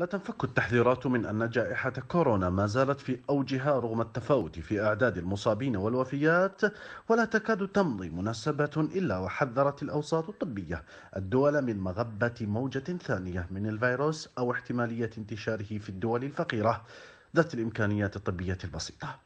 لا تنفك التحذيرات من أن جائحة كورونا ما زالت في أوجها رغم التفاوت في أعداد المصابين والوفيات ولا تكاد تمضي مناسبة إلا وحذرت الأوساط الطبية الدول من مغبة موجة ثانية من الفيروس أو احتمالية انتشاره في الدول الفقيرة ذات الإمكانيات الطبية البسيطة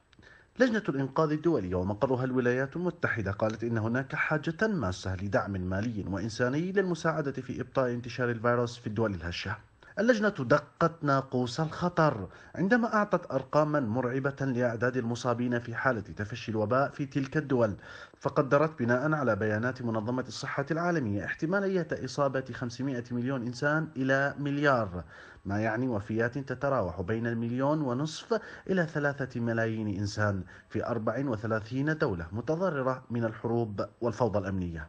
لجنة الإنقاذ الدولية ومقرها الولايات المتحدة قالت إن هناك حاجة ماسة لدعم مالي وإنساني للمساعدة في إبطاء انتشار الفيروس في الدول الهشة اللجنة دقت ناقوس الخطر عندما أعطت أرقاما مرعبة لأعداد المصابين في حالة تفشي الوباء في تلك الدول فقدرت بناء على بيانات منظمة الصحة العالمية احتمالية إصابة 500 مليون إنسان إلى مليار ما يعني وفيات تتراوح بين المليون ونصف إلى ثلاثة ملايين إنسان في 34 دولة متضررة من الحروب والفوضى الأمنية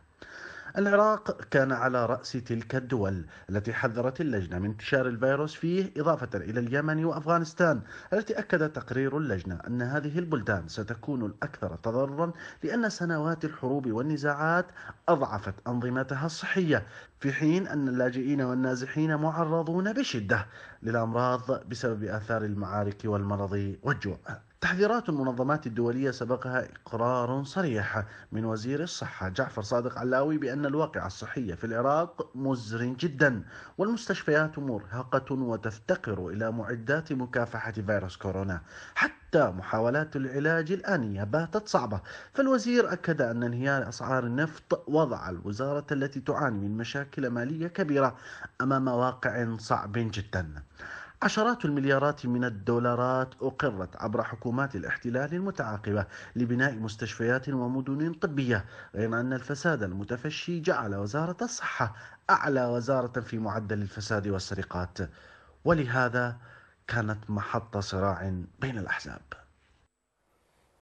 العراق كان على رأس تلك الدول التي حذرت اللجنة من انتشار الفيروس فيه إضافة إلى اليمن وأفغانستان التي أكد تقرير اللجنة أن هذه البلدان ستكون الأكثر تضررا لأن سنوات الحروب والنزاعات أضعفت أنظمتها الصحية في حين أن اللاجئين والنازحين معرضون بشدة للأمراض بسبب آثار المعارك والمرض والجوع تحذيرات المنظمات الدولية سبقها إقرار صريح من وزير الصحة جعفر صادق علاوي بأن الواقع الصحي في العراق مزر جدا والمستشفيات مرهقة وتفتقر إلى معدات مكافحة فيروس كورونا حتى محاولات العلاج الآنية باتت صعبة فالوزير أكد أن انهيار أسعار النفط وضع الوزارة التي تعاني من مشاكل مالية كبيرة أمام واقع صعب جدا عشرات المليارات من الدولارات أقرت عبر حكومات الاحتلال المتعاقبة لبناء مستشفيات ومدن طبية غير أن الفساد المتفشي جعل وزارة الصحة أعلى وزارة في معدل الفساد والسرقات ولهذا كانت محط صراع بين الأحزاب